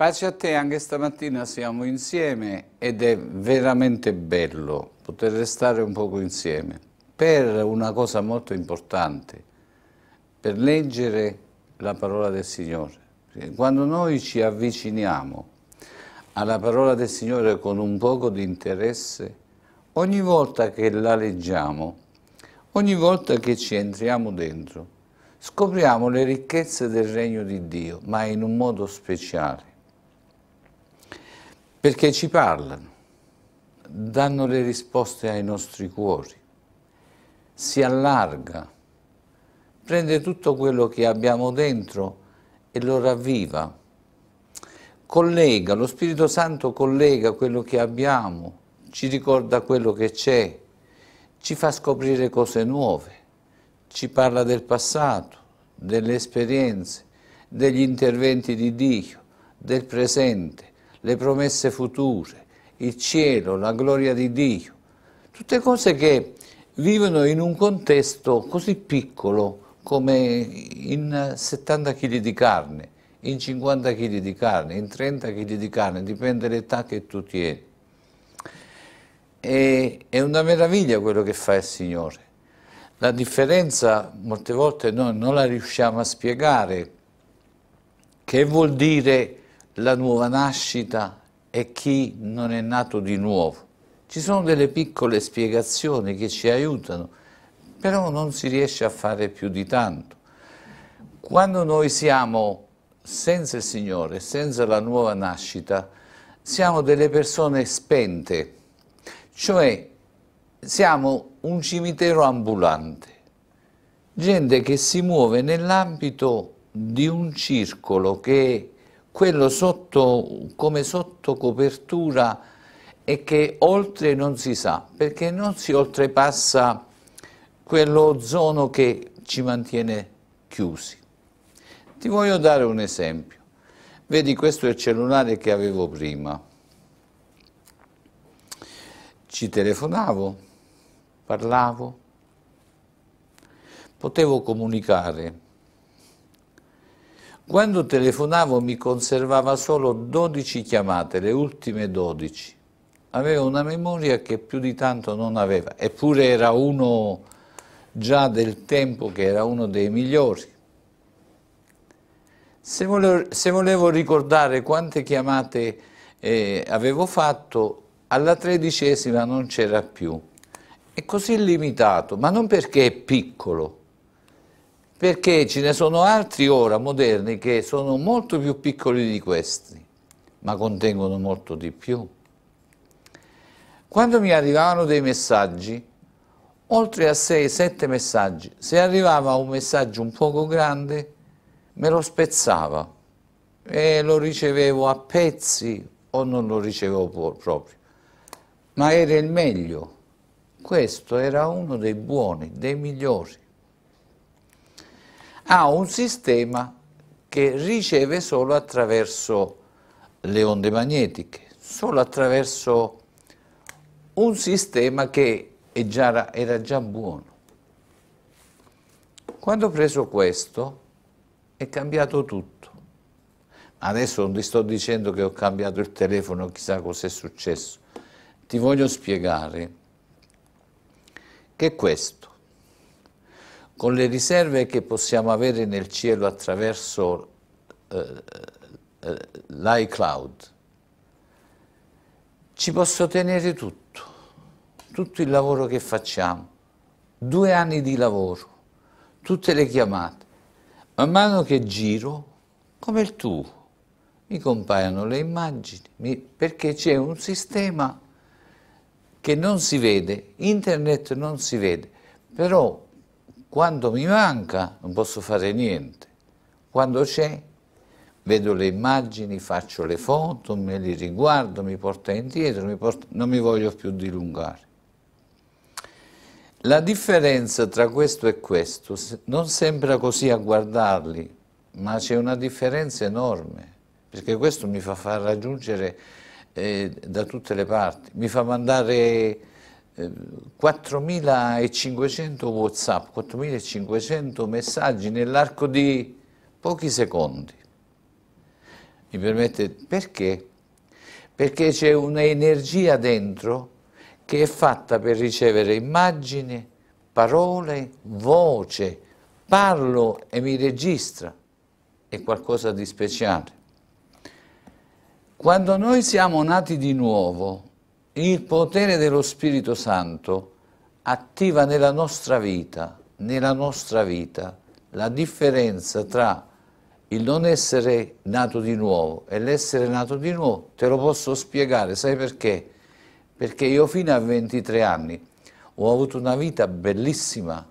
Pace a te, anche stamattina siamo insieme ed è veramente bello poter restare un poco insieme per una cosa molto importante, per leggere la parola del Signore. Quando noi ci avviciniamo alla parola del Signore con un poco di interesse, ogni volta che la leggiamo, ogni volta che ci entriamo dentro, scopriamo le ricchezze del regno di Dio, ma in un modo speciale perché ci parlano, danno le risposte ai nostri cuori, si allarga, prende tutto quello che abbiamo dentro e lo ravviva, collega, lo Spirito Santo collega quello che abbiamo, ci ricorda quello che c'è, ci fa scoprire cose nuove, ci parla del passato, delle esperienze, degli interventi di Dio, del presente le promesse future, il cielo, la gloria di Dio, tutte cose che vivono in un contesto così piccolo come in 70 kg di carne, in 50 kg di carne, in 30 kg di carne, dipende dall'età che tu tieni. E, è una meraviglia quello che fa il Signore. La differenza molte volte noi non la riusciamo a spiegare. Che vuol dire la nuova nascita e chi non è nato di nuovo. Ci sono delle piccole spiegazioni che ci aiutano, però non si riesce a fare più di tanto. Quando noi siamo senza il Signore, senza la nuova nascita, siamo delle persone spente, cioè siamo un cimitero ambulante, gente che si muove nell'ambito di un circolo che è quello sotto, come sotto copertura e che oltre non si sa, perché non si oltrepassa quello quell'ozono che ci mantiene chiusi. Ti voglio dare un esempio. Vedi, questo è il cellulare che avevo prima. Ci telefonavo, parlavo, potevo comunicare quando telefonavo mi conservava solo 12 chiamate, le ultime 12. Aveva una memoria che più di tanto non aveva, eppure era uno già del tempo che era uno dei migliori. Se volevo, se volevo ricordare quante chiamate eh, avevo fatto, alla tredicesima non c'era più. È così limitato, ma non perché è piccolo, perché ce ne sono altri ora moderni che sono molto più piccoli di questi, ma contengono molto di più. Quando mi arrivavano dei messaggi, oltre a 6-7 messaggi, se arrivava un messaggio un poco grande, me lo spezzava e lo ricevevo a pezzi o non lo ricevevo proprio. Ma era il meglio, questo era uno dei buoni, dei migliori ha un sistema che riceve solo attraverso le onde magnetiche, solo attraverso un sistema che già, era già buono. Quando ho preso questo è cambiato tutto. Adesso non ti sto dicendo che ho cambiato il telefono, chissà cosa è successo. Ti voglio spiegare che questo con le riserve che possiamo avere nel cielo attraverso eh, eh, l'iCloud, ci posso tenere tutto, tutto il lavoro che facciamo, due anni di lavoro, tutte le chiamate. Man mano che giro, come il tuo, mi compaiono le immagini, mi, perché c'è un sistema che non si vede, internet non si vede, però quando mi manca non posso fare niente. Quando c'è, vedo le immagini, faccio le foto, me le riguardo, mi porta indietro, mi porta... non mi voglio più dilungare. La differenza tra questo e questo non sembra così a guardarli, ma c'è una differenza enorme, perché questo mi fa far raggiungere eh, da tutte le parti, mi fa mandare 4.500 Whatsapp, 4.500 messaggi nell'arco di pochi secondi. Mi permette, perché? Perché c'è un'energia dentro che è fatta per ricevere immagini, parole, voce, parlo e mi registra, è qualcosa di speciale. Quando noi siamo nati di nuovo, il potere dello Spirito Santo attiva nella nostra vita, nella nostra vita la differenza tra il non essere nato di nuovo e l'essere nato di nuovo, te lo posso spiegare, sai perché? Perché io fino a 23 anni ho avuto una vita bellissima,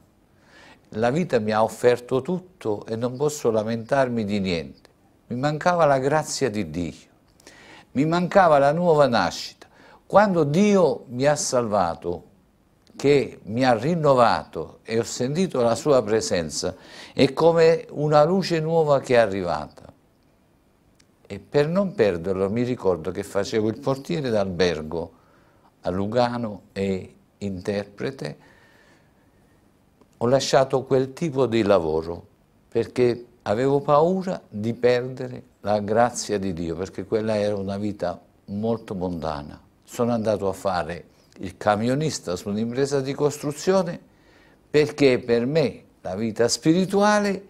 la vita mi ha offerto tutto e non posso lamentarmi di niente. Mi mancava la grazia di Dio, mi mancava la nuova nascita quando Dio mi ha salvato, che mi ha rinnovato e ho sentito la sua presenza, è come una luce nuova che è arrivata. E per non perderlo mi ricordo che facevo il portiere d'albergo a Lugano e interprete, ho lasciato quel tipo di lavoro perché avevo paura di perdere la grazia di Dio, perché quella era una vita molto mondana sono andato a fare il camionista su un'impresa di costruzione perché per me la vita spirituale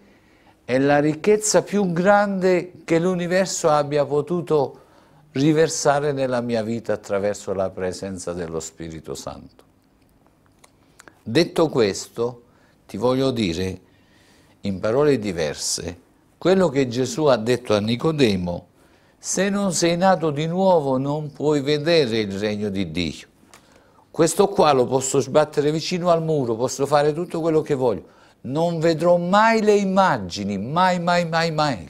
è la ricchezza più grande che l'universo abbia potuto riversare nella mia vita attraverso la presenza dello Spirito Santo. Detto questo, ti voglio dire in parole diverse quello che Gesù ha detto a Nicodemo se non sei nato di nuovo non puoi vedere il regno di Dio. Questo qua lo posso sbattere vicino al muro, posso fare tutto quello che voglio. Non vedrò mai le immagini, mai, mai, mai, mai.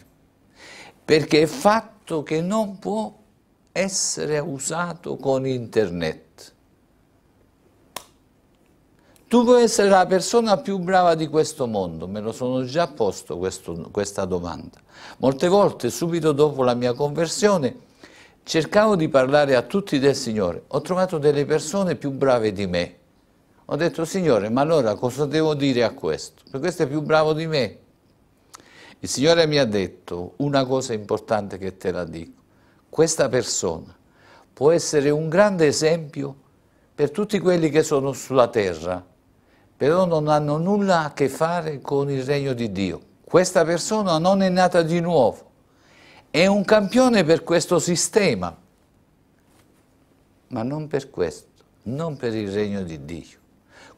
Perché è fatto che non può essere usato con internet. Tu vuoi essere la persona più brava di questo mondo? Me lo sono già posto questo, questa domanda. Molte volte, subito dopo la mia conversione, cercavo di parlare a tutti del Signore. Ho trovato delle persone più brave di me. Ho detto, Signore, ma allora cosa devo dire a questo? Perché questo è più bravo di me. Il Signore mi ha detto una cosa importante che te la dico. Questa persona può essere un grande esempio per tutti quelli che sono sulla terra però non hanno nulla a che fare con il regno di Dio. Questa persona non è nata di nuovo, è un campione per questo sistema, ma non per questo, non per il regno di Dio.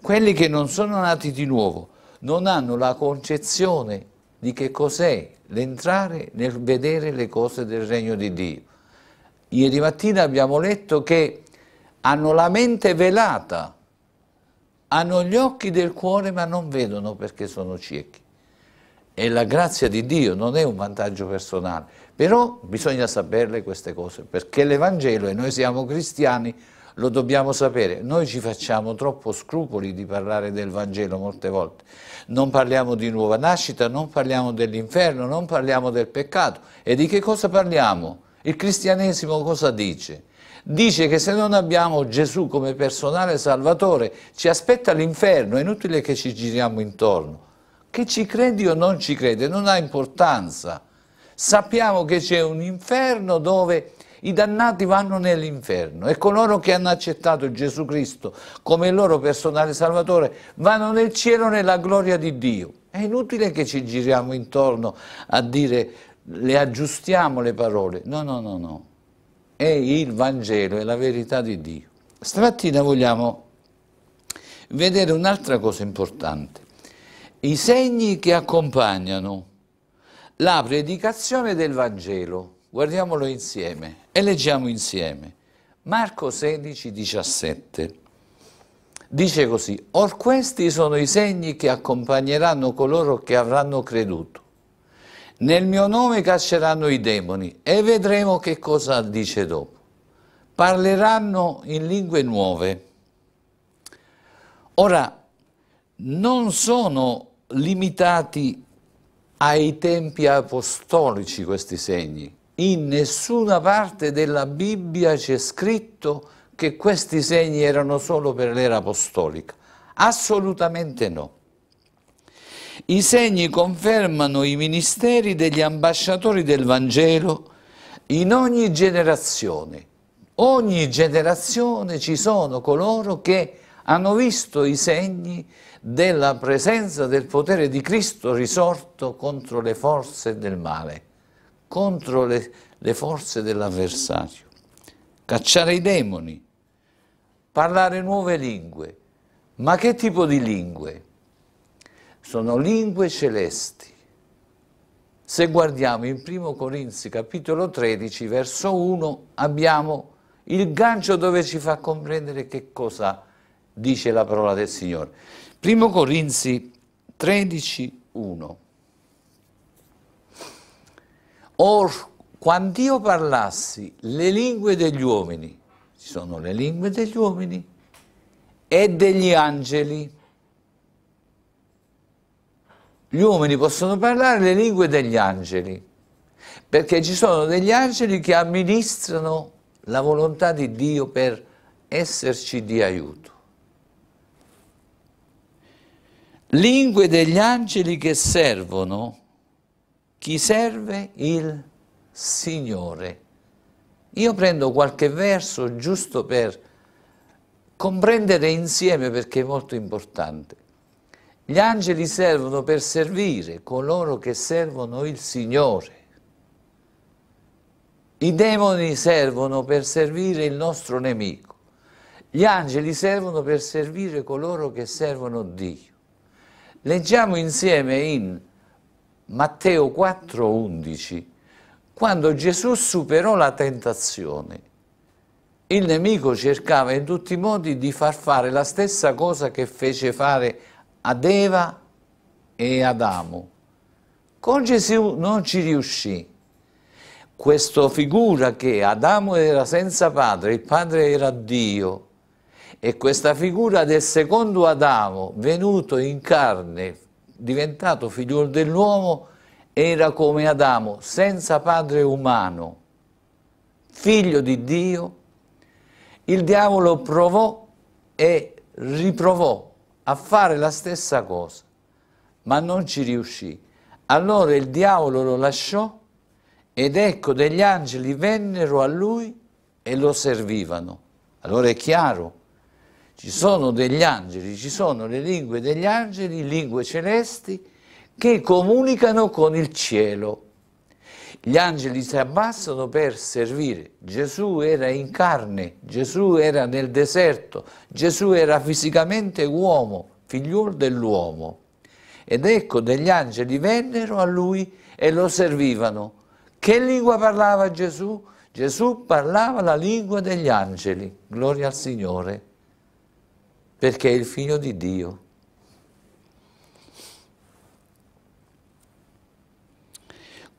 Quelli che non sono nati di nuovo non hanno la concezione di che cos'è l'entrare nel vedere le cose del regno di Dio. Ieri mattina abbiamo letto che hanno la mente velata hanno gli occhi del cuore ma non vedono perché sono ciechi. E la grazia di Dio non è un vantaggio personale, però bisogna saperle queste cose, perché l'Evangelo, e noi siamo cristiani, lo dobbiamo sapere. Noi ci facciamo troppo scrupoli di parlare del Vangelo molte volte. Non parliamo di nuova nascita, non parliamo dell'inferno, non parliamo del peccato. E di che cosa parliamo? Il cristianesimo cosa dice? dice che se non abbiamo Gesù come personale salvatore ci aspetta l'inferno, è inutile che ci giriamo intorno. Che ci credi o non ci crede non ha importanza. Sappiamo che c'è un inferno dove i dannati vanno nell'inferno e coloro che hanno accettato Gesù Cristo come il loro personale salvatore vanno nel cielo nella gloria di Dio. È inutile che ci giriamo intorno a dire le aggiustiamo le parole. No, no, no, no è il Vangelo, è la verità di Dio. Stamattina vogliamo vedere un'altra cosa importante, i segni che accompagnano la predicazione del Vangelo. Guardiamolo insieme e leggiamo insieme. Marco 16, 17. Dice così, or questi sono i segni che accompagneranno coloro che avranno creduto nel mio nome cacceranno i demoni e vedremo che cosa dice dopo. Parleranno in lingue nuove. Ora, non sono limitati ai tempi apostolici questi segni. In nessuna parte della Bibbia c'è scritto che questi segni erano solo per l'era apostolica. Assolutamente no. I segni confermano i ministeri degli ambasciatori del Vangelo in ogni generazione. Ogni generazione ci sono coloro che hanno visto i segni della presenza del potere di Cristo risorto contro le forze del male, contro le, le forze dell'avversario. Cacciare i demoni, parlare nuove lingue. Ma che tipo di lingue? sono lingue celesti. Se guardiamo in 1 Corinzi capitolo 13 verso 1 abbiamo il gancio dove ci fa comprendere che cosa dice la parola del Signore. 1 Corinzi 13 1 Or quando io parlassi le lingue degli uomini, ci sono le lingue degli uomini e degli angeli, gli uomini possono parlare le lingue degli angeli, perché ci sono degli angeli che amministrano la volontà di Dio per esserci di aiuto. Lingue degli angeli che servono chi serve il Signore. Io prendo qualche verso giusto per comprendere insieme perché è molto importante. Gli angeli servono per servire coloro che servono il Signore. I demoni servono per servire il nostro nemico. Gli angeli servono per servire coloro che servono Dio. Leggiamo insieme in Matteo 4:11, quando Gesù superò la tentazione. Il nemico cercava in tutti i modi di far fare la stessa cosa che fece fare ad Eva e Adamo. Con Gesù non ci riuscì. Questa figura che Adamo era senza padre, il padre era Dio, e questa figura del secondo Adamo, venuto in carne, diventato figlio dell'uomo, era come Adamo, senza padre umano, figlio di Dio, il diavolo provò e riprovò a fare la stessa cosa, ma non ci riuscì. Allora il diavolo lo lasciò ed ecco degli angeli vennero a lui e lo servivano. Allora è chiaro, ci sono degli angeli, ci sono le lingue degli angeli, lingue celesti, che comunicano con il cielo. Gli angeli si abbassano per servire. Gesù era in carne, Gesù era nel deserto, Gesù era fisicamente uomo, figliuolo dell'uomo. Ed ecco degli angeli vennero a lui e lo servivano. Che lingua parlava Gesù? Gesù parlava la lingua degli angeli, gloria al Signore, perché è il figlio di Dio.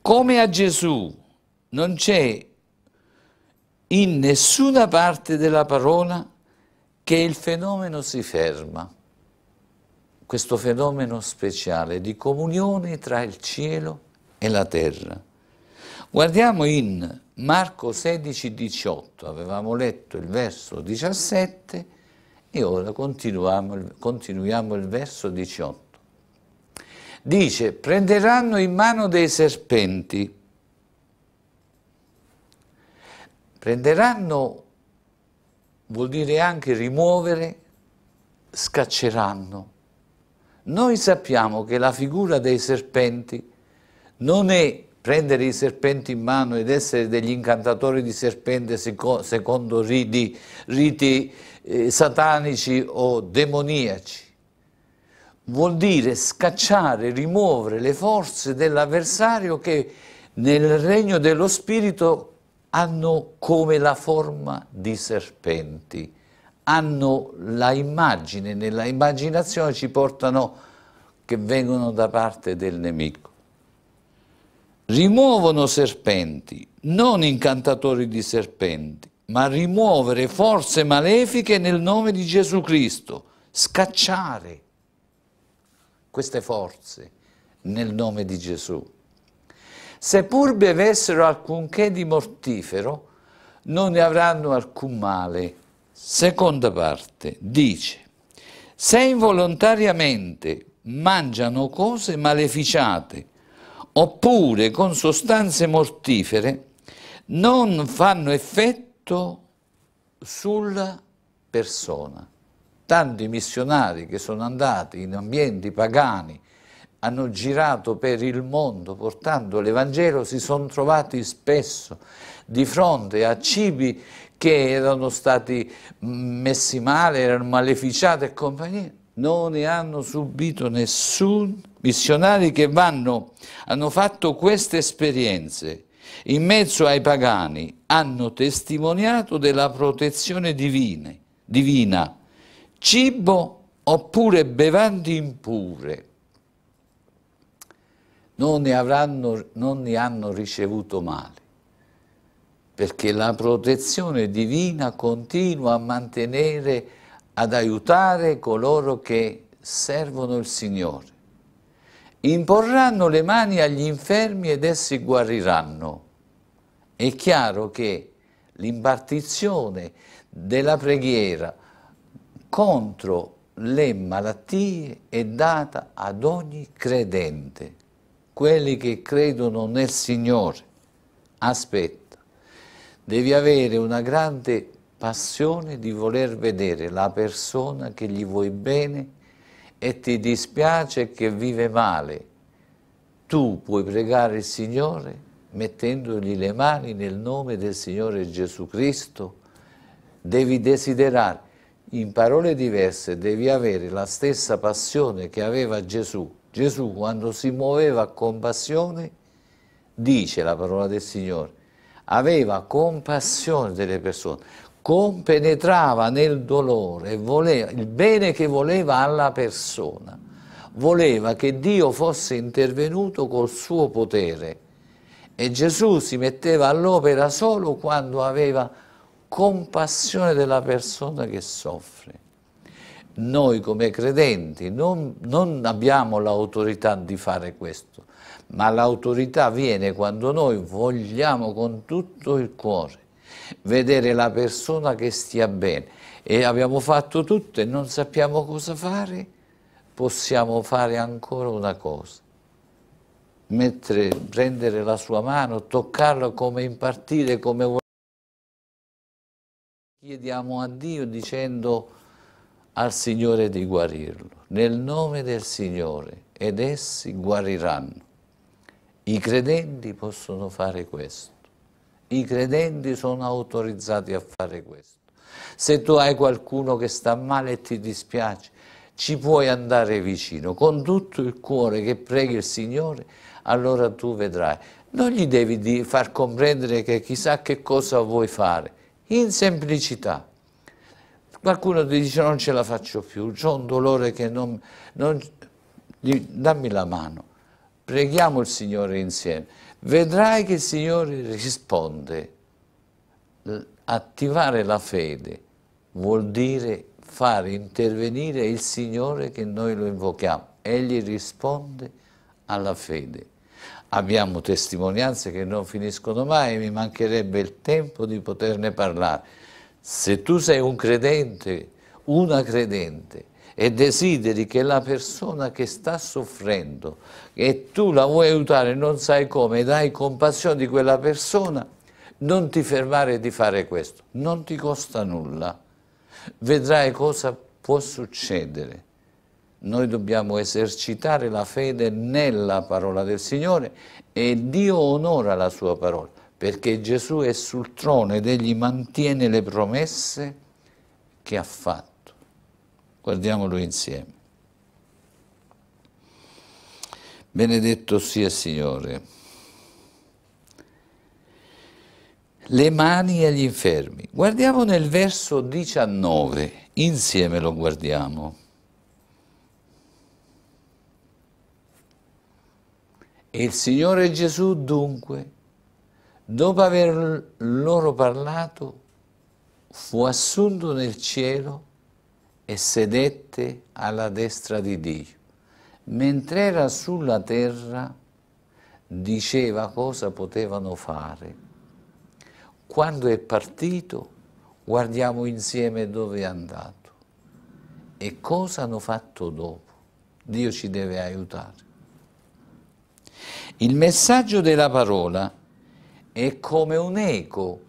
come a Gesù non c'è in nessuna parte della parola che il fenomeno si ferma, questo fenomeno speciale di comunione tra il cielo e la terra. Guardiamo in Marco 16, 18, avevamo letto il verso 17 e ora continuiamo, il verso 18 dice prenderanno in mano dei serpenti, prenderanno vuol dire anche rimuovere, scacceranno. Noi sappiamo che la figura dei serpenti non è prendere i serpenti in mano ed essere degli incantatori di serpente secondo riti, riti eh, satanici o demoniaci vuol dire scacciare, rimuovere le forze dell'avversario che nel regno dello spirito hanno come la forma di serpenti, hanno la immagine, nella immaginazione ci portano che vengono da parte del nemico. Rimuovono serpenti, non incantatori di serpenti, ma rimuovere forze malefiche nel nome di Gesù Cristo, scacciare, queste forze nel nome di Gesù. Seppur bevessero alcunché di mortifero, non ne avranno alcun male. Seconda parte, dice, se involontariamente mangiano cose maleficiate oppure con sostanze mortifere, non fanno effetto sulla persona tanti missionari che sono andati in ambienti pagani, hanno girato per il mondo portando l'Evangelo, si sono trovati spesso di fronte a cibi che erano stati mm, messi male, erano maleficiati e compagnia. Non ne hanno subito nessun missionari che vanno, hanno fatto queste esperienze in mezzo ai pagani, hanno testimoniato della protezione divine, divina cibo oppure bevande impure. Non ne, avranno, non ne hanno ricevuto male, perché la protezione divina continua a mantenere, ad aiutare coloro che servono il Signore. Imporranno le mani agli infermi ed essi guariranno. È chiaro che l'impartizione della preghiera, contro le malattie è data ad ogni credente. Quelli che credono nel Signore, aspetta, devi avere una grande passione di voler vedere la persona che gli vuoi bene e ti dispiace che vive male. Tu puoi pregare il Signore mettendogli le mani nel nome del Signore Gesù Cristo. Devi desiderare in parole diverse devi avere la stessa passione che aveva Gesù. Gesù quando si muoveva con passione, dice la parola del Signore, aveva compassione delle persone, compenetrava nel dolore, voleva, il bene che voleva alla persona, voleva che Dio fosse intervenuto col suo potere e Gesù si metteva all'opera solo quando aveva compassione compassione della persona che soffre. Noi come credenti non, non abbiamo l'autorità di fare questo, ma l'autorità viene quando noi vogliamo con tutto il cuore vedere la persona che stia bene e abbiamo fatto tutto e non sappiamo cosa fare, possiamo fare ancora una cosa. Mettere, prendere la sua mano, toccarlo come impartire, come vuole. Chiediamo a Dio dicendo al Signore di guarirlo, nel nome del Signore, ed essi guariranno. I credenti possono fare questo, i credenti sono autorizzati a fare questo. Se tu hai qualcuno che sta male e ti dispiace, ci puoi andare vicino, con tutto il cuore che preghi il Signore, allora tu vedrai. Non gli devi far comprendere che chissà che cosa vuoi fare, in semplicità. Qualcuno ti dice non ce la faccio più, ho un dolore che non, non... Dammi la mano, preghiamo il Signore insieme. Vedrai che il Signore risponde. Attivare la fede vuol dire fare intervenire il Signore che noi lo invochiamo. Egli risponde alla fede abbiamo testimonianze che non finiscono mai, mi mancherebbe il tempo di poterne parlare. Se tu sei un credente, una credente, e desideri che la persona che sta soffrendo e tu la vuoi aiutare, non sai come, ed hai compassione di quella persona, non ti fermare di fare questo, non ti costa nulla. Vedrai cosa può succedere. Noi dobbiamo esercitare la fede nella parola del Signore e Dio onora la sua parola, perché Gesù è sul trono ed egli mantiene le promesse che ha fatto. Guardiamolo insieme. Benedetto sia Signore. Le mani agli infermi. Guardiamo nel verso 19, insieme lo guardiamo. il Signore Gesù dunque, dopo aver loro parlato, fu assunto nel cielo e sedette alla destra di Dio. Mentre era sulla terra, diceva cosa potevano fare. Quando è partito, guardiamo insieme dove è andato e cosa hanno fatto dopo. Dio ci deve aiutare. Il messaggio della parola è come un eco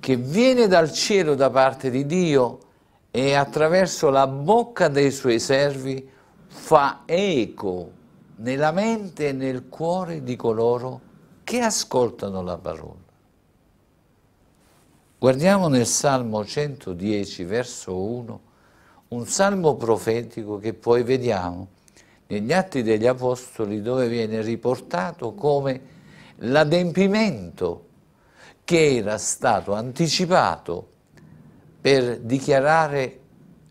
che viene dal cielo da parte di Dio e attraverso la bocca dei suoi servi fa eco nella mente e nel cuore di coloro che ascoltano la parola. Guardiamo nel Salmo 110, verso 1, un salmo profetico che poi vediamo negli Atti degli Apostoli dove viene riportato come l'adempimento che era stato anticipato per dichiarare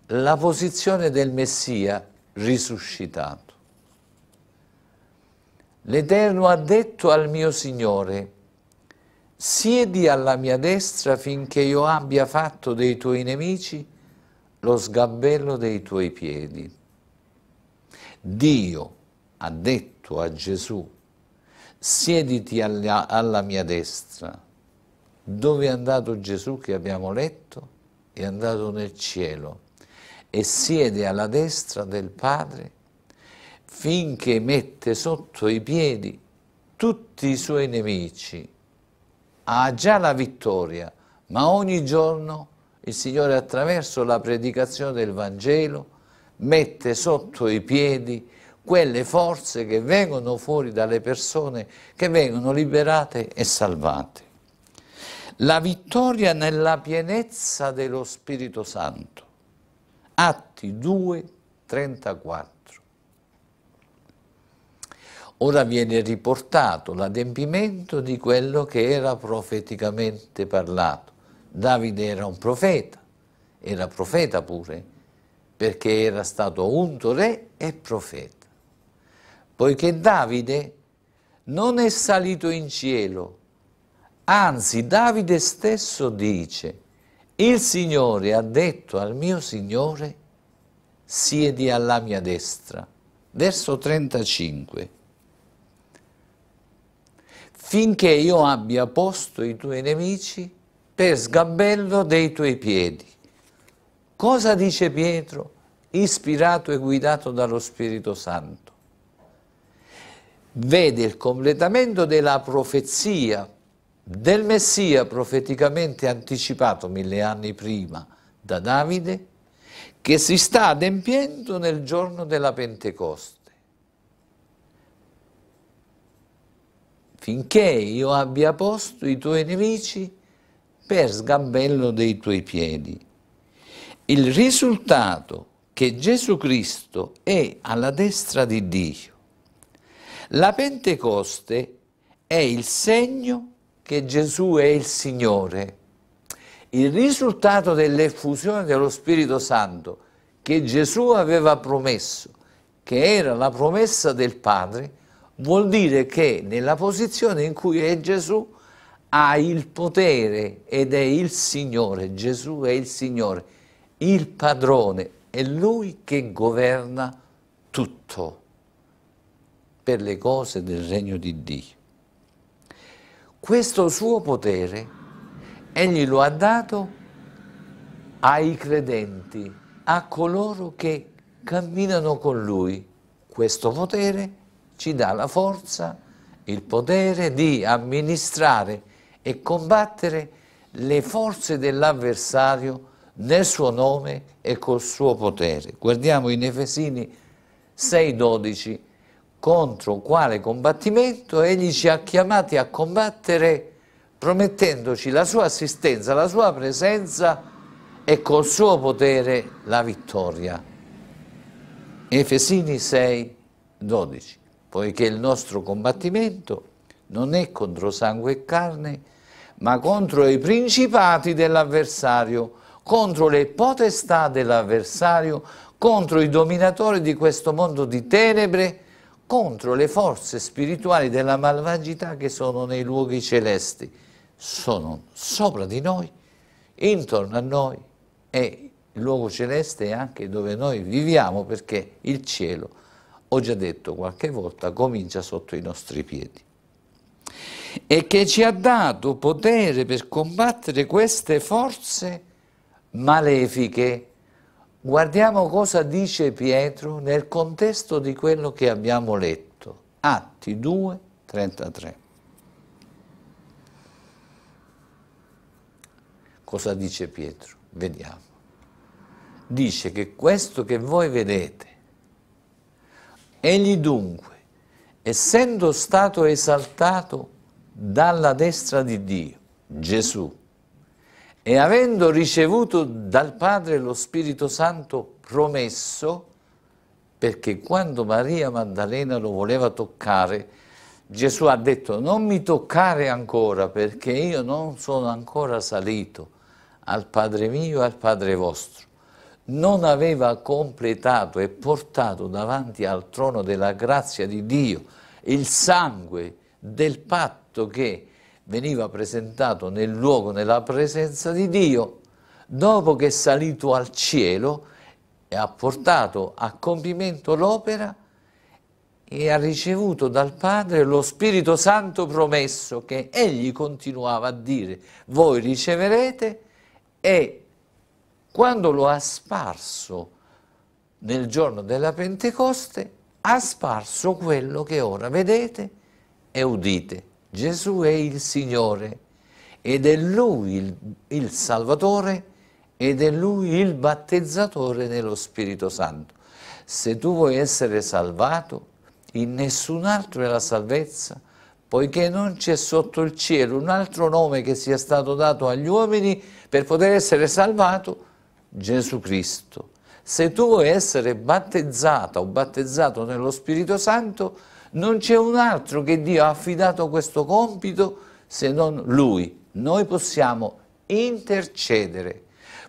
la posizione del Messia risuscitato. L'Eterno ha detto al mio Signore, siedi alla mia destra finché io abbia fatto dei tuoi nemici lo sgabello dei tuoi piedi. Dio ha detto a Gesù, siediti alla, mia destra. Dove è andato Gesù che abbiamo letto? È andato nel cielo e siede alla destra del Padre finché mette sotto i piedi tutti i suoi nemici. Ha già la vittoria, ma ogni giorno il Signore attraverso la predicazione del Vangelo mette sotto i piedi quelle forze che vengono fuori dalle persone che vengono liberate e salvate. La vittoria nella pienezza dello Spirito Santo. Atti 2, 34. Ora viene riportato l'adempimento di quello che era profeticamente parlato. Davide era un profeta, era profeta pure, perché era stato unto re e profeta. Poiché Davide non è salito in cielo, anzi Davide stesso dice, il Signore ha detto al mio Signore, siedi alla mia destra. Verso 35. Finché io abbia posto i tuoi nemici per sgabello dei tuoi piedi. Cosa dice Pietro? Ispirato e guidato dallo Spirito Santo. Vede il completamento della profezia del Messia profeticamente anticipato mille anni prima da Davide, che si sta adempiendo nel giorno della Pentecoste. finché io abbia posto i tuoi nemici per sgambello dei tuoi piedi il risultato che Gesù Cristo è alla destra di Dio. La Pentecoste è il segno che Gesù è il Signore. Il risultato dell'effusione dello Spirito Santo che Gesù aveva promesso, che era la promessa del Padre, vuol dire che nella posizione in cui è Gesù ha il potere ed è il Signore, Gesù è il Signore il padrone, è lui che governa tutto per le cose del regno di Dio. Questo suo potere egli lo ha dato ai credenti, a coloro che camminano con lui. Questo potere ci dà la forza, il potere di amministrare e combattere le forze dell'avversario nel suo nome e col suo potere. Guardiamo in Efesini 6:12 contro quale combattimento egli ci ha chiamati a combattere promettendoci la sua assistenza, la sua presenza e col suo potere la vittoria. Efesini 6:12 Poiché il nostro combattimento non è contro sangue e carne, ma contro i principati dell'avversario, contro le potestà dell'avversario, contro i dominatori di questo mondo di tenebre, contro le forze spirituali della malvagità che sono nei luoghi celesti. Sono sopra di noi, intorno a noi e il luogo celeste è anche dove noi viviamo perché il cielo, ho già detto qualche volta, comincia sotto i nostri piedi e che ci ha dato potere per combattere queste forze malefiche. Guardiamo cosa dice Pietro nel contesto di quello che abbiamo letto. Atti 2, 33. Cosa dice Pietro? Vediamo. Dice che questo che voi vedete, egli dunque, essendo stato esaltato dalla destra di Dio, Gesù, e avendo ricevuto dal Padre lo Spirito Santo promesso, perché quando Maria Maddalena lo voleva toccare, Gesù ha detto non mi toccare ancora perché io non sono ancora salito al Padre mio e al Padre vostro. Non aveva completato e portato davanti al trono della grazia di Dio il sangue del patto che veniva presentato nel luogo, nella presenza di Dio, dopo che è salito al cielo e ha portato a compimento l'opera e ha ricevuto dal Padre lo Spirito Santo promesso che egli continuava a dire voi riceverete e quando lo ha sparso nel giorno della Pentecoste ha sparso quello che ora vedete e udite Gesù è il Signore ed è Lui il, il Salvatore ed è Lui il battezzatore dello Spirito Santo. Se tu vuoi essere salvato, in nessun altro è la salvezza, poiché non c'è sotto il cielo un altro nome che sia stato dato agli uomini per poter essere salvato, Gesù Cristo. Se tu vuoi essere battezzato o battezzato nello Spirito Santo, non c'è un altro che Dio ha affidato questo compito se non Lui. Noi possiamo intercedere,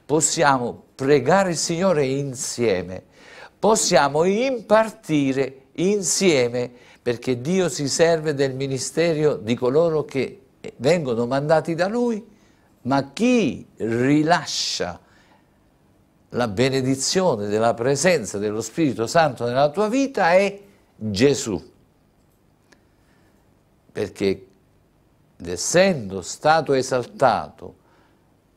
possiamo pregare il Signore insieme, possiamo impartire insieme perché Dio si serve del ministero di coloro che vengono mandati da Lui, ma chi rilascia la benedizione della presenza dello Spirito Santo nella tua vita è Gesù perché essendo stato esaltato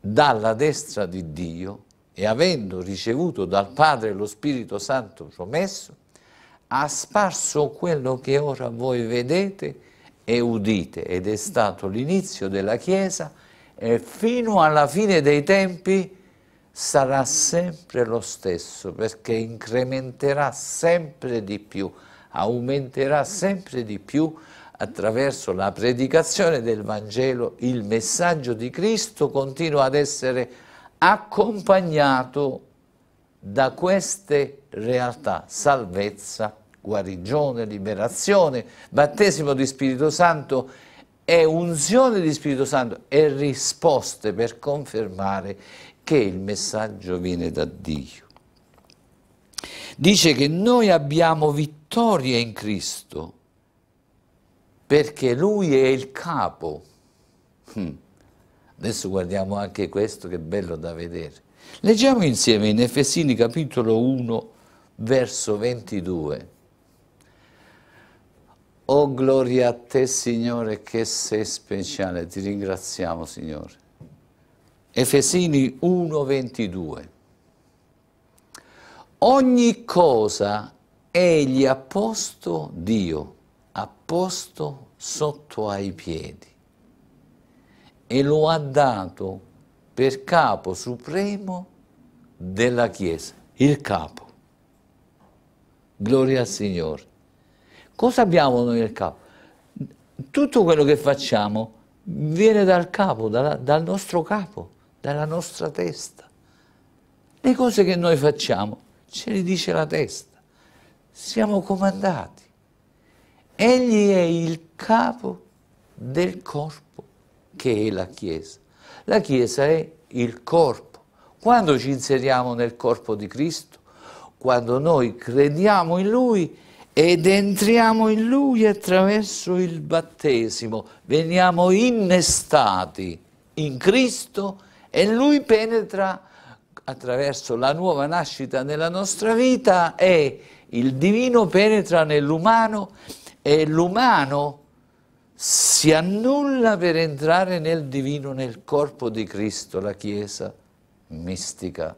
dalla destra di Dio e avendo ricevuto dal Padre lo Spirito Santo promesso, ha sparso quello che ora voi vedete e udite ed è stato l'inizio della Chiesa e fino alla fine dei tempi sarà sempre lo stesso perché incrementerà sempre di più, aumenterà sempre di più attraverso la predicazione del Vangelo, il messaggio di Cristo continua ad essere accompagnato da queste realtà, salvezza, guarigione, liberazione, battesimo di Spirito Santo e unzione di Spirito Santo e risposte per confermare che il messaggio viene da Dio. Dice che noi abbiamo vittoria in Cristo perché lui è il capo. Hm. Adesso guardiamo anche questo che bello da vedere. Leggiamo insieme in Efesini capitolo 1 verso 22. Oh gloria a te Signore che sei speciale, ti ringraziamo Signore. Efesini 1, 22. Ogni cosa egli ha posto Dio posto sotto ai piedi e lo ha dato per capo supremo della Chiesa, il capo. Gloria al Signore. Cosa abbiamo noi il capo? Tutto quello che facciamo viene dal capo, dalla, dal nostro capo, dalla nostra testa. Le cose che noi facciamo ce le dice la testa. Siamo comandati. Egli è il capo del corpo che è la Chiesa. La Chiesa è il corpo. Quando ci inseriamo nel corpo di Cristo, quando noi crediamo in Lui ed entriamo in Lui attraverso il battesimo, veniamo innestati in Cristo e Lui penetra attraverso la nuova nascita nella nostra vita e il divino penetra nell'umano e l'umano si annulla per entrare nel divino, nel corpo di Cristo, la Chiesa mistica.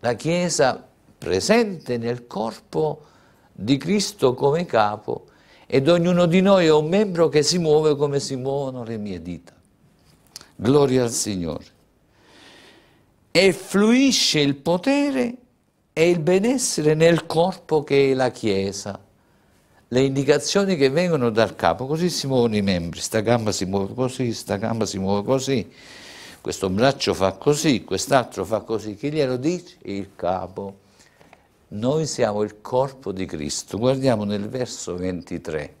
La Chiesa presente nel corpo di Cristo come capo ed ognuno di noi è un membro che si muove come si muovono le mie dita. Gloria al Signore. E fluisce il potere e il benessere nel corpo che è la Chiesa le indicazioni che vengono dal capo, così si muovono i membri, sta gamba si muove così, sta gamba si muove così, questo braccio fa così, quest'altro fa così, chi glielo dice? Il capo. Noi siamo il corpo di Cristo, guardiamo nel verso 23,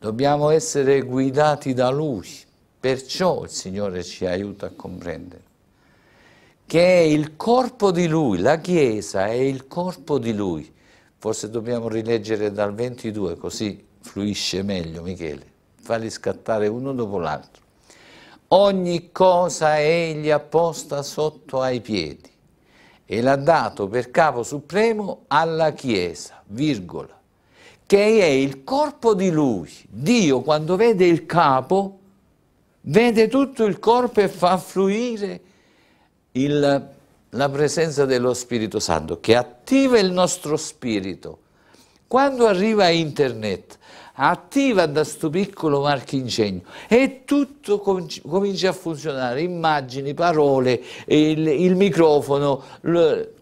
dobbiamo essere guidati da Lui, perciò il Signore ci aiuta a comprendere che è il corpo di Lui, la Chiesa è il corpo di Lui Forse dobbiamo rileggere dal 22, così fluisce meglio Michele. Falli scattare uno dopo l'altro. Ogni cosa egli ha posta sotto ai piedi e l'ha dato per capo supremo alla Chiesa, virgola, che è il corpo di lui. Dio quando vede il capo, vede tutto il corpo e fa fluire il la presenza dello Spirito Santo che attiva il nostro spirito. Quando arriva internet, attiva da sto piccolo marchingegno e tutto com comincia a funzionare, immagini, parole, il, il microfono,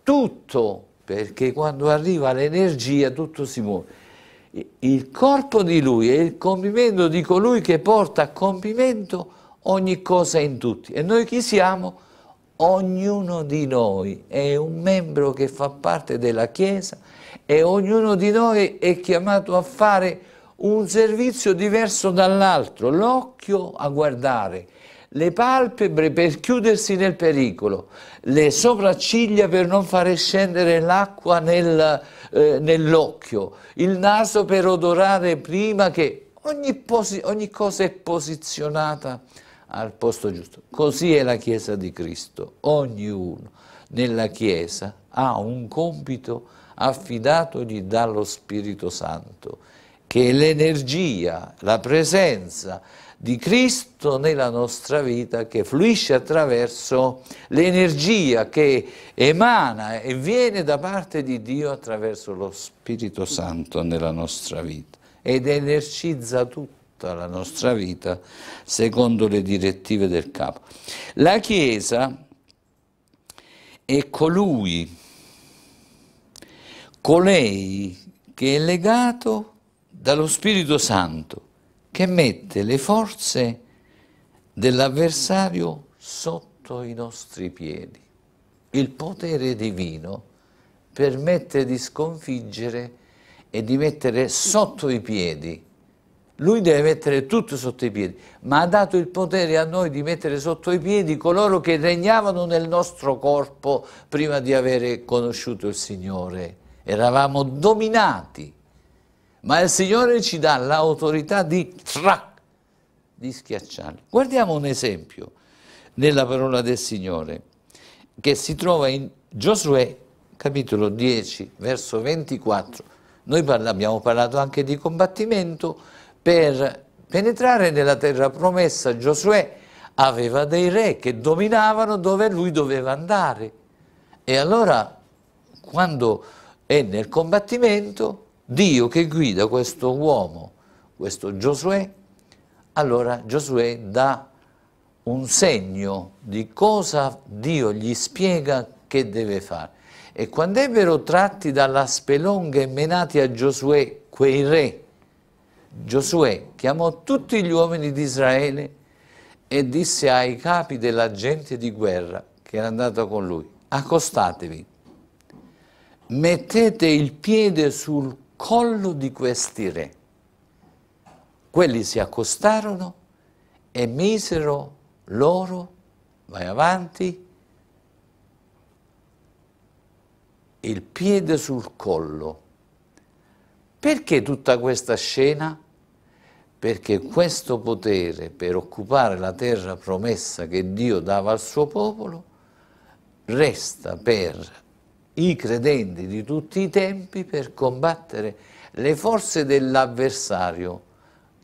tutto, perché quando arriva l'energia tutto si muove il corpo di lui è il compimento di colui che porta a compimento ogni cosa in tutti. E noi chi siamo? ognuno di noi è un membro che fa parte della Chiesa e ognuno di noi è chiamato a fare un servizio diverso dall'altro, l'occhio a guardare, le palpebre per chiudersi nel pericolo, le sopracciglia per non fare scendere l'acqua nel, eh, nell'occhio, il naso per odorare prima che ogni, ogni cosa è posizionata al posto giusto. Così è la Chiesa di Cristo, ognuno nella Chiesa ha un compito affidatogli dallo Spirito Santo, che è l'energia, la presenza di Cristo nella nostra vita che fluisce attraverso l'energia che emana e viene da parte di Dio attraverso lo Spirito Santo nella nostra vita ed energizza tutto tutta la nostra vita secondo le direttive del capo. La Chiesa è colui, colei che è legato dallo Spirito Santo, che mette le forze dell'avversario sotto i nostri piedi. Il potere divino permette di sconfiggere e di mettere sotto i piedi lui deve mettere tutto sotto i piedi, ma ha dato il potere a noi di mettere sotto i piedi coloro che regnavano nel nostro corpo prima di avere conosciuto il Signore. Eravamo dominati, ma il Signore ci dà l'autorità di, di schiacciarli. Guardiamo un esempio nella parola del Signore che si trova in Giosuè capitolo 10 verso 24. Noi parla, abbiamo parlato anche di combattimento, per penetrare nella terra promessa Giosuè aveva dei re che dominavano dove lui doveva andare. E allora, quando è nel combattimento, Dio che guida questo uomo, questo Giosuè, allora Giosuè dà un segno di cosa Dio gli spiega che deve fare. E quando ebbero tratti dalla spelonga e menati a Giosuè quei re, Giosuè chiamò tutti gli uomini di Israele e disse ai capi della gente di guerra che era andata con lui, accostatevi, mettete il piede sul collo di questi re. Quelli si accostarono e misero loro, vai avanti, il piede sul collo perché tutta questa scena? Perché questo potere per occupare la terra promessa che Dio dava al suo popolo resta per i credenti di tutti i tempi per combattere le forze dell'avversario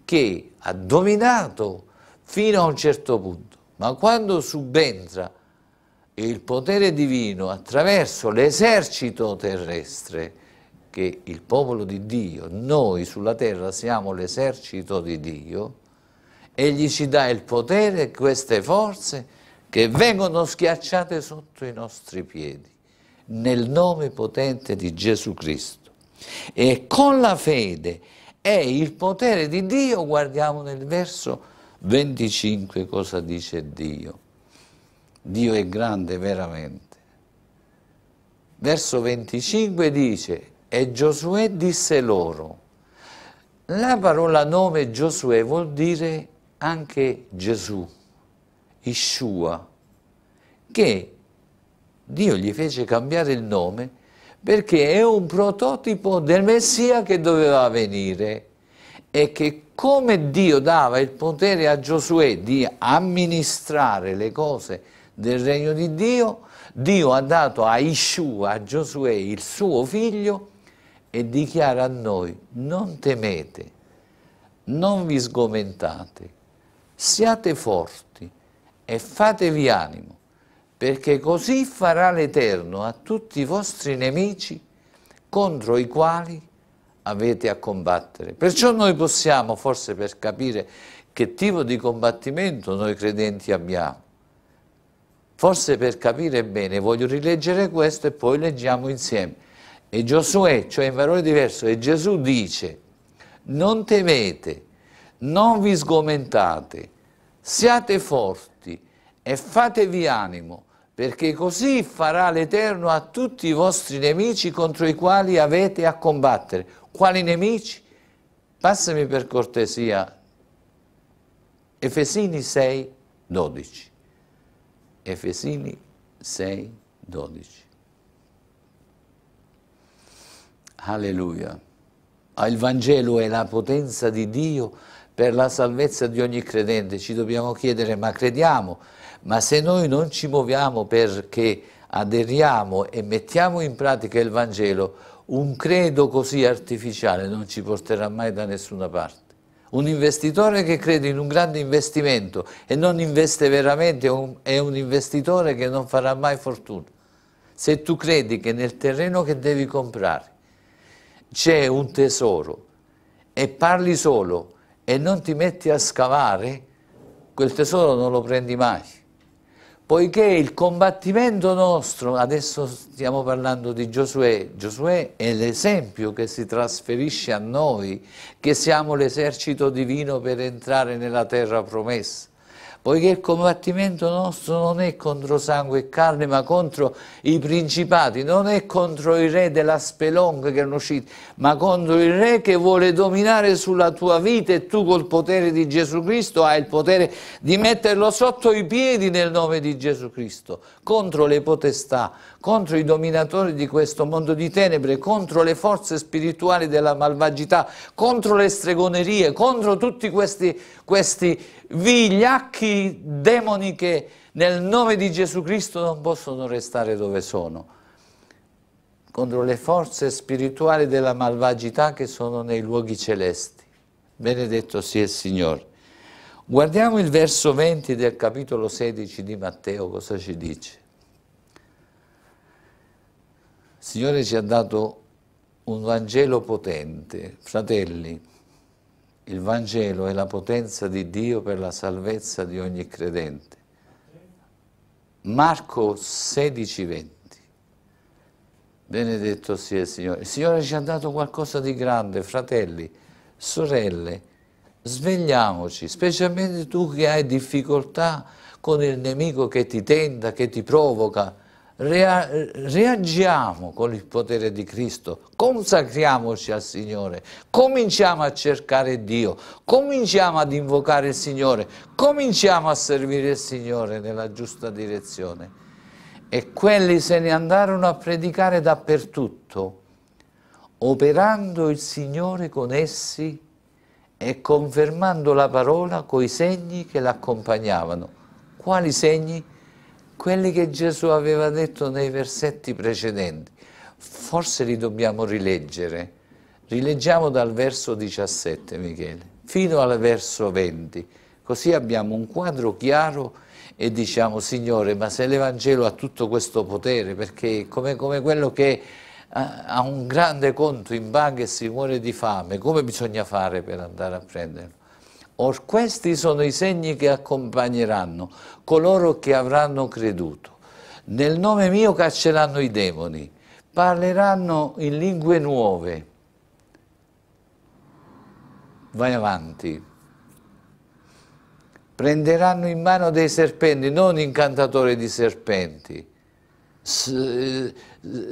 che ha dominato fino a un certo punto, ma quando subentra il potere divino attraverso l'esercito terrestre, che il popolo di Dio, noi sulla terra siamo l'esercito di Dio, egli ci dà il potere, e queste forze che vengono schiacciate sotto i nostri piedi, nel nome potente di Gesù Cristo. E con la fede e il potere di Dio, guardiamo nel verso 25 cosa dice Dio. Dio è grande veramente. Verso 25 dice, e Giosuè disse loro, la parola nome Giosuè vuol dire anche Gesù, Ishua, che Dio gli fece cambiare il nome perché è un prototipo del Messia che doveva venire e che come Dio dava il potere a Giosuè di amministrare le cose del regno di Dio, Dio ha dato a Ishua, a Giosuè, il suo figlio, e dichiara a noi, non temete, non vi sgomentate, siate forti e fatevi animo, perché così farà l'Eterno a tutti i vostri nemici contro i quali avete a combattere. Perciò noi possiamo, forse per capire che tipo di combattimento noi credenti abbiamo, forse per capire bene, voglio rileggere questo e poi leggiamo insieme e Giosuè, cioè in valore diverso, e Gesù dice, non temete, non vi sgomentate, siate forti e fatevi animo, perché così farà l'Eterno a tutti i vostri nemici contro i quali avete a combattere. Quali nemici? Passami per cortesia Efesini 6, 12. Efesini 6, 12. Alleluia. Ah, il Vangelo è la potenza di Dio per la salvezza di ogni credente. Ci dobbiamo chiedere, ma crediamo? Ma se noi non ci muoviamo perché aderiamo e mettiamo in pratica il Vangelo, un credo così artificiale non ci porterà mai da nessuna parte. Un investitore che crede in un grande investimento e non investe veramente è un investitore che non farà mai fortuna. Se tu credi che nel terreno che devi comprare c'è un tesoro e parli solo e non ti metti a scavare, quel tesoro non lo prendi mai. Poiché il combattimento nostro, adesso stiamo parlando di Giosuè, Giosuè è l'esempio che si trasferisce a noi, che siamo l'esercito divino per entrare nella terra promessa poiché il combattimento nostro non è contro sangue e carne, ma contro i principati, non è contro i re della spelonca che erano uscito, ma contro il re che vuole dominare sulla tua vita e tu col potere di Gesù Cristo hai il potere di metterlo sotto i piedi nel nome di Gesù Cristo, contro le potestà, contro i dominatori di questo mondo di tenebre, contro le forze spirituali della malvagità, contro le stregonerie, contro tutti questi, questi vigliacchi demoni che nel nome di Gesù Cristo non possono restare dove sono, contro le forze spirituali della malvagità che sono nei luoghi celesti. Benedetto sia il Signore. Guardiamo il verso 20 del capitolo 16 di Matteo, cosa ci dice? Signore ci ha dato un Vangelo potente. Fratelli, il Vangelo è la potenza di Dio per la salvezza di ogni credente. Marco 16, 20. Benedetto sia il Signore. Il Signore ci ha dato qualcosa di grande, fratelli, sorelle, svegliamoci, specialmente tu che hai difficoltà con il nemico che ti tenta, che ti provoca, rea reagiamo con il potere di Cristo, consacriamoci al Signore, cominciamo a cercare Dio, cominciamo ad invocare il Signore, cominciamo a servire il Signore nella giusta direzione. E quelli se ne andarono a predicare dappertutto, operando il Signore con essi e confermando la parola coi segni che l'accompagnavano. Quali segni? quelli che Gesù aveva detto nei versetti precedenti, forse li dobbiamo rileggere. Rileggiamo dal verso 17, Michele, fino al verso 20, così abbiamo un quadro chiaro e diciamo, Signore, ma se l'Evangelo ha tutto questo potere, perché come, come quello che eh, ha un grande conto in banca e si muore di fame, come bisogna fare per andare a prenderlo? Or questi sono i segni che accompagneranno coloro che avranno creduto. Nel nome mio cacceranno i demoni, parleranno in lingue nuove. Vai avanti. Prenderanno in mano dei serpenti, non incantatori di serpenti. Eh,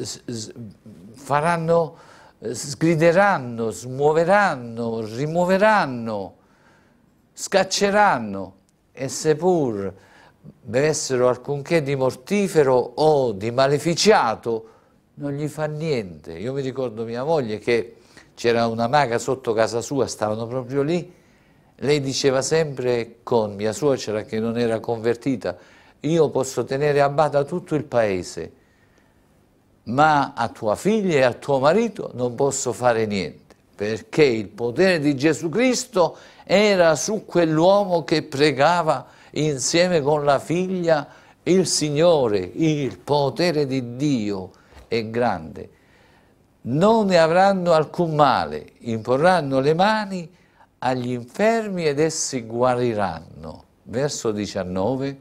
s faranno, sgrideranno, smuoveranno, rimuoveranno scacceranno, e seppur bevessero alcunché di mortifero o di maleficiato, non gli fa niente. Io mi ricordo mia moglie che c'era una maga sotto casa sua, stavano proprio lì, lei diceva sempre con mia suocera che non era convertita, io posso tenere a bada tutto il paese, ma a tua figlia e a tuo marito non posso fare niente perché il potere di Gesù Cristo era su quell'uomo che pregava insieme con la figlia il Signore, il potere di Dio è grande. Non ne avranno alcun male, imporranno le mani agli infermi ed essi guariranno. Verso 19.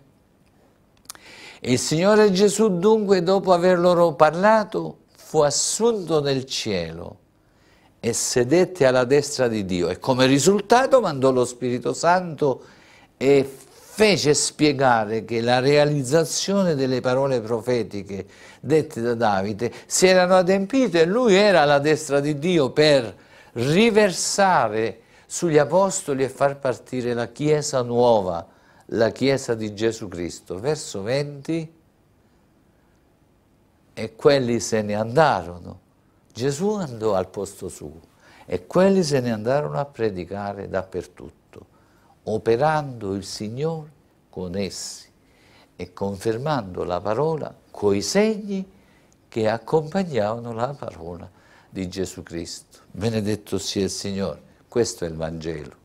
Il Signore Gesù dunque, dopo aver loro parlato, fu assunto nel cielo e sedette alla destra di Dio e come risultato mandò lo Spirito Santo e fece spiegare che la realizzazione delle parole profetiche dette da Davide si erano adempite e lui era alla destra di Dio per riversare sugli apostoli e far partire la Chiesa nuova, la Chiesa di Gesù Cristo. Verso 20 e quelli se ne andarono Gesù andò al posto suo e quelli se ne andarono a predicare dappertutto, operando il Signore con essi e confermando la parola coi segni che accompagnavano la parola di Gesù Cristo. Benedetto sia il Signore, questo è il Vangelo.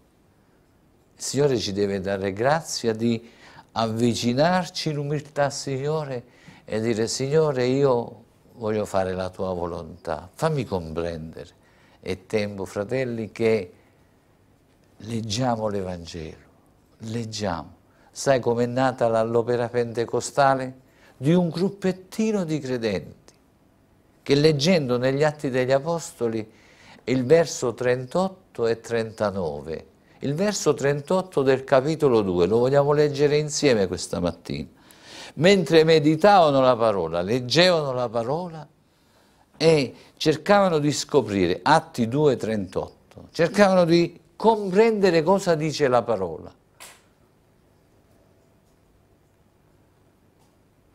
Il Signore ci deve dare grazia di avvicinarci in umiltà, Signore, e dire, Signore, io voglio fare la tua volontà, fammi comprendere. È tempo, fratelli, che leggiamo l'Evangelo, leggiamo. Sai com'è nata l'opera pentecostale? Di un gruppettino di credenti che leggendo negli Atti degli Apostoli il verso 38 e 39, il verso 38 del capitolo 2, lo vogliamo leggere insieme questa mattina mentre meditavano la parola, leggevano la parola e cercavano di scoprire, Atti 2,38, cercavano di comprendere cosa dice la parola.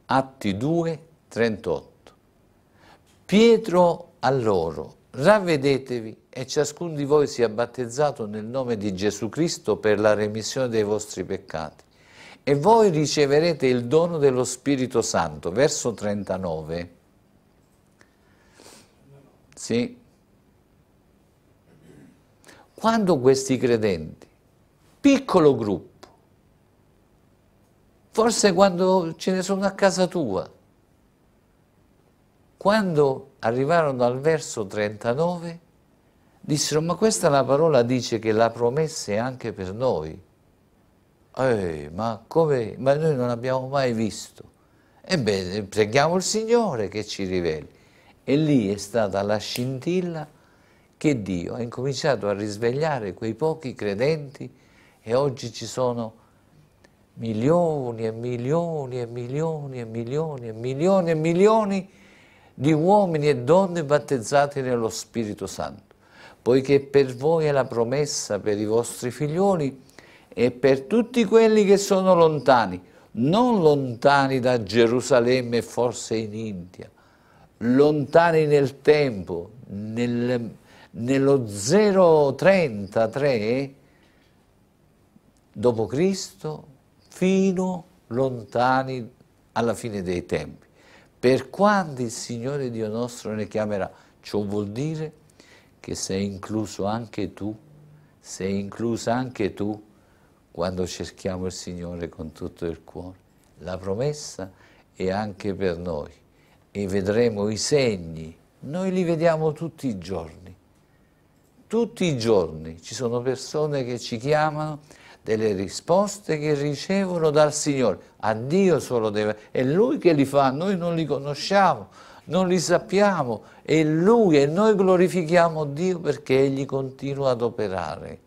Atti 2,38. Pietro a loro, ravvedetevi e ciascuno di voi sia battezzato nel nome di Gesù Cristo per la remissione dei vostri peccati e voi riceverete il dono dello Spirito Santo, verso 39. Sì. Quando questi credenti, piccolo gruppo, forse quando ce ne sono a casa tua, quando arrivarono al verso 39, dissero, ma questa la parola dice che la promessa è anche per noi. Eh, ma come? Ma noi non abbiamo mai visto. Ebbene, preghiamo il Signore che ci riveli. E lì è stata la scintilla che Dio ha incominciato a risvegliare quei pochi credenti e oggi ci sono milioni e milioni e milioni e milioni e milioni e milioni di uomini e donne battezzati nello Spirito Santo, poiché per voi è la promessa, per i vostri figlioli, e per tutti quelli che sono lontani, non lontani da Gerusalemme e forse in India, lontani nel tempo, nel, nello 033 dopo Cristo fino lontani alla fine dei tempi. Per quanti il Signore Dio nostro ne chiamerà, ciò vuol dire che sei incluso anche tu, sei inclusa anche tu quando cerchiamo il Signore con tutto il cuore. La promessa è anche per noi e vedremo i segni, noi li vediamo tutti i giorni, tutti i giorni ci sono persone che ci chiamano delle risposte che ricevono dal Signore, a Dio solo deve, è Lui che li fa, noi non li conosciamo, non li sappiamo, è Lui e noi glorifichiamo Dio perché Egli continua ad operare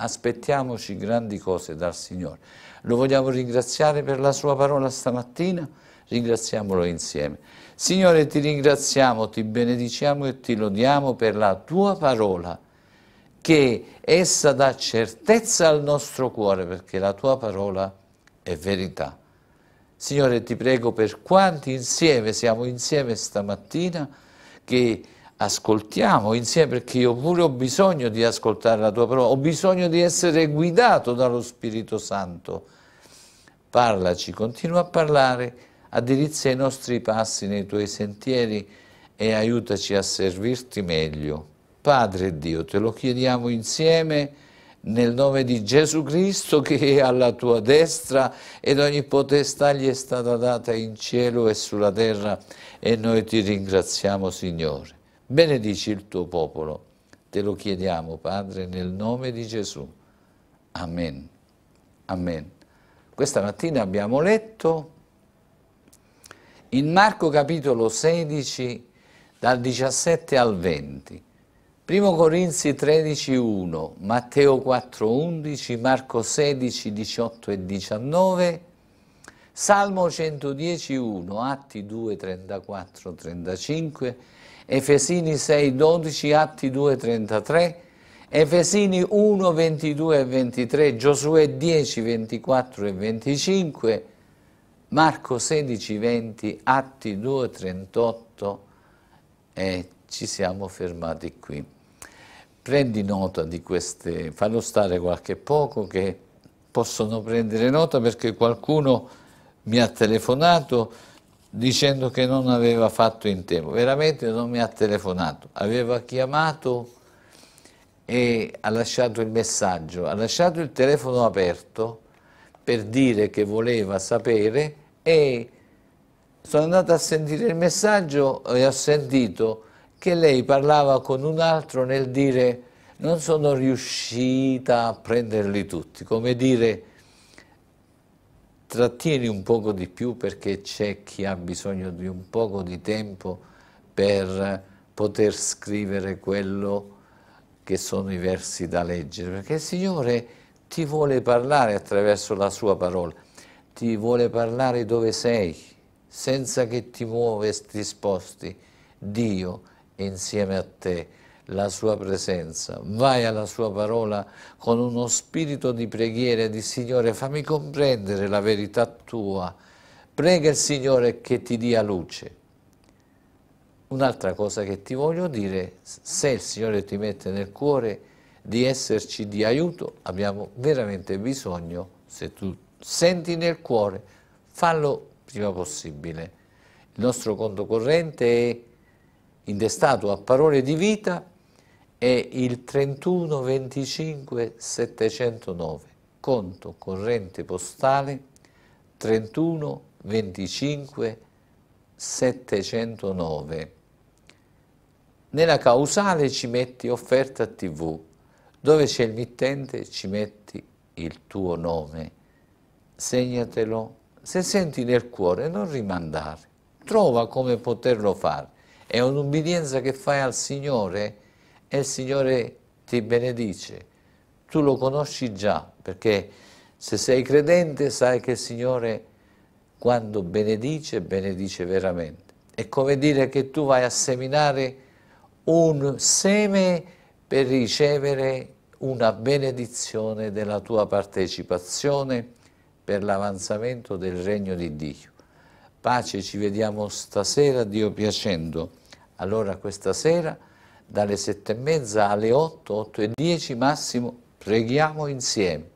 aspettiamoci grandi cose dal Signore. Lo vogliamo ringraziare per la sua parola stamattina? Ringraziamolo insieme. Signore, ti ringraziamo, ti benediciamo e ti lodiamo per la tua parola, che essa dà certezza al nostro cuore, perché la tua parola è verità. Signore, ti prego per quanti insieme siamo insieme stamattina, che ascoltiamo insieme perché io pure ho bisogno di ascoltare la tua parola, ho bisogno di essere guidato dallo Spirito Santo. Parlaci, continua a parlare, addirizza i nostri passi nei tuoi sentieri e aiutaci a servirti meglio. Padre Dio, te lo chiediamo insieme nel nome di Gesù Cristo che è alla tua destra ed ogni potestà gli è stata data in cielo e sulla terra e noi ti ringraziamo Signore benedici il tuo popolo. Te lo chiediamo, Padre, nel nome di Gesù. Amen. Amen. Questa mattina abbiamo letto in Marco capitolo 16, dal 17 al 20, 1 Corinzi 13, 1, Matteo 4, 11, Marco 16, 18 e 19, Salmo 110, 1, Atti 2, 34, 35, Efesini 6, 12, Atti 2, 33, Efesini 1, 22 e 23, Giosuè 10, 24 e 25, Marco 16, 20, Atti 2, 38 e ci siamo fermati qui. Prendi nota di queste, fallo stare qualche poco che possono prendere nota perché qualcuno mi ha telefonato dicendo che non aveva fatto in tempo, veramente non mi ha telefonato, aveva chiamato e ha lasciato il messaggio, ha lasciato il telefono aperto per dire che voleva sapere e sono andato a sentire il messaggio e ho sentito che lei parlava con un altro nel dire non sono riuscita a prenderli tutti, come dire trattieni un poco di più perché c'è chi ha bisogno di un poco di tempo per poter scrivere quello che sono i versi da leggere, perché il Signore ti vuole parlare attraverso la sua parola, ti vuole parlare dove sei, senza che ti muovi, ti sposti, Dio è insieme a te la sua presenza, vai alla sua parola con uno spirito di preghiera e di Signore, fammi comprendere la verità tua, prega il Signore che ti dia luce. Un'altra cosa che ti voglio dire, se il Signore ti mette nel cuore di esserci di aiuto, abbiamo veramente bisogno, se tu senti nel cuore, fallo prima possibile. Il nostro conto corrente è intestato a parole di vita è il 31 25 709, conto corrente postale 31 25 709. Nella causale ci metti offerta TV, dove c'è il mittente ci metti il tuo nome, segnatelo, se senti nel cuore non rimandare, trova come poterlo fare, è un'ubbidienza che fai al Signore e il Signore ti benedice. Tu lo conosci già, perché se sei credente sai che il Signore quando benedice, benedice veramente. È come dire che tu vai a seminare un seme per ricevere una benedizione della tua partecipazione per l'avanzamento del regno di Dio. Pace, ci vediamo stasera, Dio piacendo. Allora questa sera dalle sette e mezza alle otto, otto e dieci massimo, preghiamo insieme.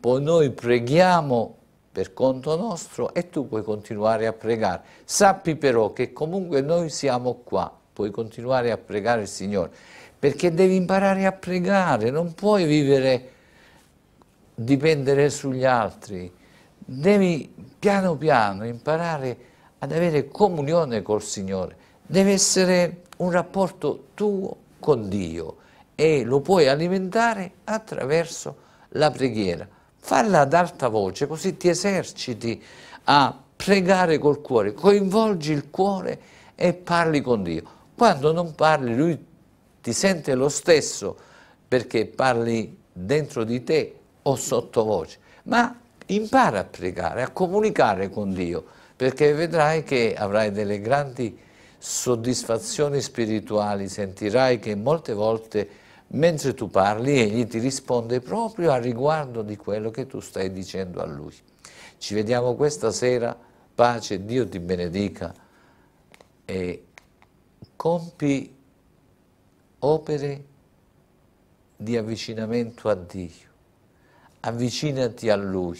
Poi noi preghiamo per conto nostro e tu puoi continuare a pregare. Sappi però che comunque noi siamo qua, puoi continuare a pregare il Signore, perché devi imparare a pregare, non puoi vivere, dipendere sugli altri, devi piano piano imparare ad avere comunione col Signore, deve essere un rapporto tuo con Dio e lo puoi alimentare attraverso la preghiera. Falla ad alta voce, così ti eserciti a pregare col cuore, coinvolgi il cuore e parli con Dio. Quando non parli, Lui ti sente lo stesso perché parli dentro di te o sottovoce, ma impara a pregare, a comunicare con Dio, perché vedrai che avrai delle grandi soddisfazioni spirituali sentirai che molte volte mentre tu parli egli ti risponde proprio a riguardo di quello che tu stai dicendo a lui. Ci vediamo questa sera, pace, Dio ti benedica e compi opere di avvicinamento a Dio, avvicinati a Lui,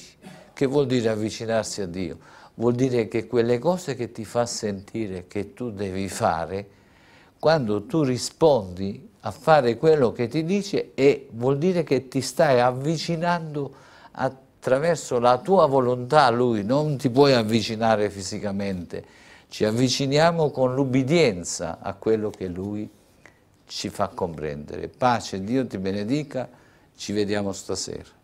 che vuol dire avvicinarsi a Dio? vuol dire che quelle cose che ti fa sentire che tu devi fare, quando tu rispondi a fare quello che ti dice, e vuol dire che ti stai avvicinando attraverso la tua volontà a Lui, non ti puoi avvicinare fisicamente, ci avviciniamo con l'ubbidienza a quello che Lui ci fa comprendere. Pace, Dio ti benedica, ci vediamo stasera.